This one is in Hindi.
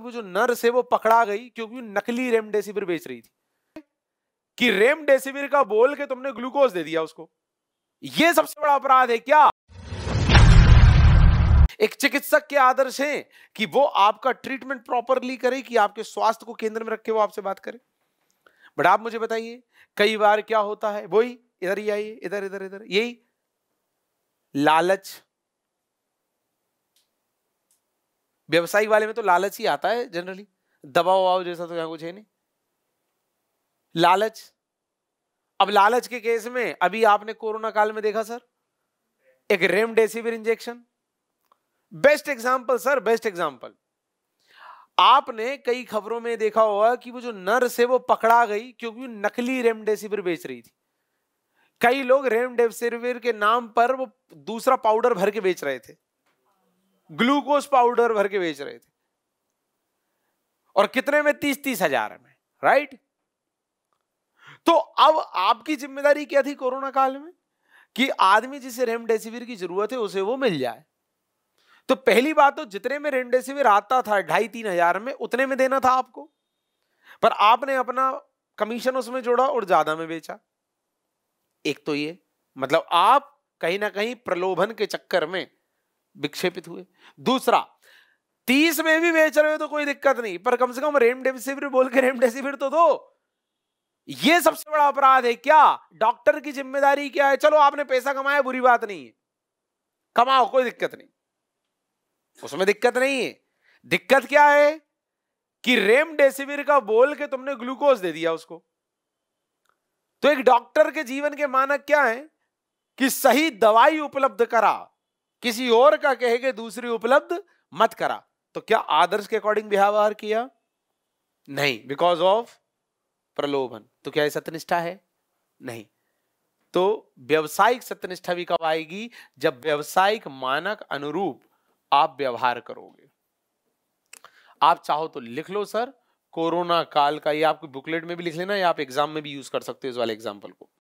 वो जो नर्स है वो पकड़ा गई क्योंकि नकली रेमडेसिविर बेच रही थी कि रेमडेसिविर का बोल के तुमने ग्लूकोज दे दिया उसको ये सबसे बड़ा अपराध है क्या एक चिकित्सक के आदर्श है कि वो आपका ट्रीटमेंट प्रॉपरली करे कि आपके स्वास्थ्य को केंद्र में रखे वो आपसे बात करे बट आप मुझे बताइए कई बार क्या होता है वही इधर ही आइए इधर इधर इधर यही लालच व्यवसायिक वाले में तो लालच ही आता है जनरली दबाव वबाव जैसा तो यहाँ कुछ है नहीं लालच अब लालच के केस में अभी आपने कोरोना काल में देखा सर एक remdesivir injection best example sir best example आपने कई खबरों में देखा होगा कि वो जो नर्स है वो पकड़ा गई क्योंकि नकली रेमडेसिविर बेच रही थी कई लोग रेमडेसिविर के नाम पर वो दूसरा पाउडर भर के बेच रहे थे ग्लूकोज पाउडर भर के बेच रहे थे और कितने में तीस तीस हजार में राइट तो अब आपकी जिम्मेदारी क्या थी कोरोना काल में कि आदमी जिसे रेमडेसिविर की जरूरत है उसे वो मिल जाए तो पहली बात तो जितने में रेमडेसिविर आता था ढाई तीन हजार में उतने में देना था आपको पर आपने अपना कमीशन उसमें जोड़ा और ज्यादा में बेचा एक तो ये मतलब आप कहीं ना कहीं प्रलोभन के चक्कर में विक्षेपित हुए दूसरा तीस में भी बेच रहे हो तो कोई दिक्कत नहीं पर कम से कम रेमडेसिविर बोल के रेमडेसिविर तो दो ये सबसे बड़ा अपराध है क्या डॉक्टर की जिम्मेदारी क्या है चलो आपने पैसा कमाया बुरी बात नहीं है कमाओ कोई दिक्कत नहीं उसमें दिक्कत नहीं है दिक्कत क्या है कि रेमडेसिविर का बोल के तुमने ग्लूकोज दे दिया उसको तो एक डॉक्टर के जीवन के मानक क्या है कि सही दवाई उपलब्ध करा किसी और का कह के दूसरी उपलब्ध मत करा तो क्या आदर्श के अकॉर्डिंग व्यवहार किया नहीं बिकॉज ऑफ प्रलोभन तो क्या सत्यनिष्ठा है नहीं तो व्यवसायिक सत्यनिष्ठा भी कब आएगी जब व्यवसायिक मानक अनुरूप आप व्यवहार करोगे आप चाहो तो लिख लो सर कोरोना काल का ये आपको बुकलेट में भी लिख लेना या आप एग्जाम में भी यूज कर सकते हो इस वाले एग्जाम्पल को